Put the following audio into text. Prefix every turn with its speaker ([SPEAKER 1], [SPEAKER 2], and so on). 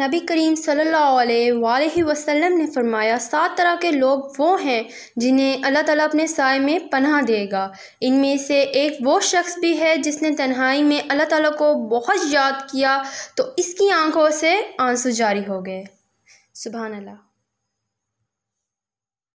[SPEAKER 1] नबी करीम सल्लल्लाहु अलैहि वसल्लम ने फरमाया सात तरह के लोग वो हैं जिन्हें अल्लाह ताला अपने साय में पनाह देगा इनमें से एक वो शख्स भी है जिसने तन्हाई में अल्लाह ताला को बहुत याद किया तो इसकी आंखों से आंसू जारी हो गए
[SPEAKER 2] अल्लाह